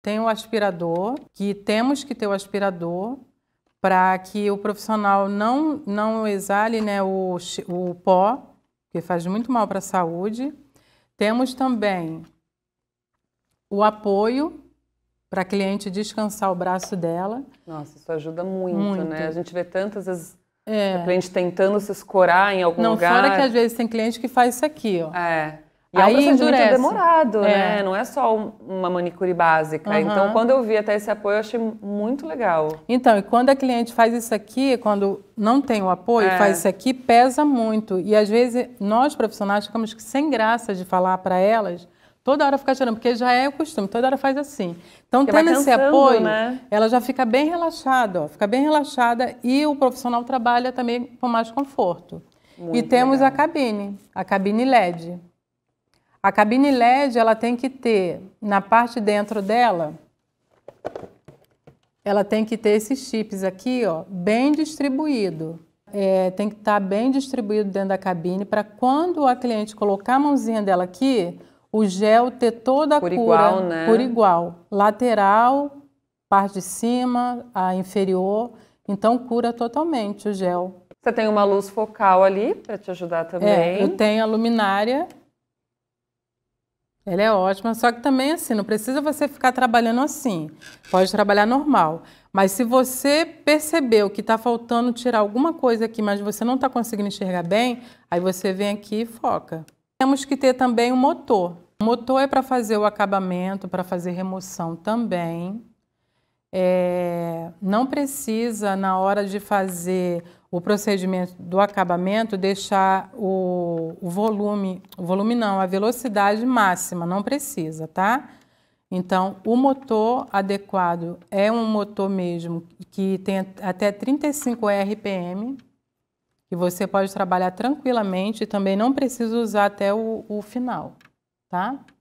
Tem o aspirador, que temos que ter o aspirador para que o profissional não, não exale né, o, o pó, que faz muito mal para a saúde. Temos também o apoio para a cliente descansar o braço dela. Nossa, isso ajuda muito, né? muito. né? A gente vê tantas as é. cliente tentando se escorar em algum Não, lugar. Não, fora que às vezes tem cliente que faz isso aqui, ó. É. E aí é um procedimento endurece. demorado, é. né? Não é só uma manicure básica. Uhum. Então, quando eu vi até esse apoio, eu achei muito legal. Então, e quando a cliente faz isso aqui, quando não tem o apoio, é. faz isso aqui, pesa muito. E às vezes nós profissionais ficamos sem graça de falar para elas. Toda hora ficar chorando, porque já é o costume, toda hora faz assim. Então, porque tendo cansando, esse apoio, né? ela já fica bem relaxada, ó, fica bem relaxada e o profissional trabalha também com mais conforto. Muito e temos legal. a cabine, a cabine LED. A cabine LED ela tem que ter na parte dentro dela, ela tem que ter esses chips aqui, ó, bem distribuído. É, tem que estar tá bem distribuído dentro da cabine para quando a cliente colocar a mãozinha dela aqui, o gel ter toda a por cura igual, né? por igual, lateral, parte de cima, a inferior, então cura totalmente o gel. Você tem uma luz focal ali para te ajudar é, também. É, eu tenho a luminária ela é ótima, só que também assim, não precisa você ficar trabalhando assim. Pode trabalhar normal. Mas se você percebeu que está faltando tirar alguma coisa aqui, mas você não está conseguindo enxergar bem, aí você vem aqui e foca. Temos que ter também um motor. O motor é para fazer o acabamento, para fazer remoção também. É, não precisa, na hora de fazer o procedimento do acabamento deixar o, o, volume, o volume não, a velocidade máxima, não precisa, tá? Então, o motor adequado é um motor mesmo que tem até 35 RPM, que você pode trabalhar tranquilamente e também não precisa usar até o, o final, tá?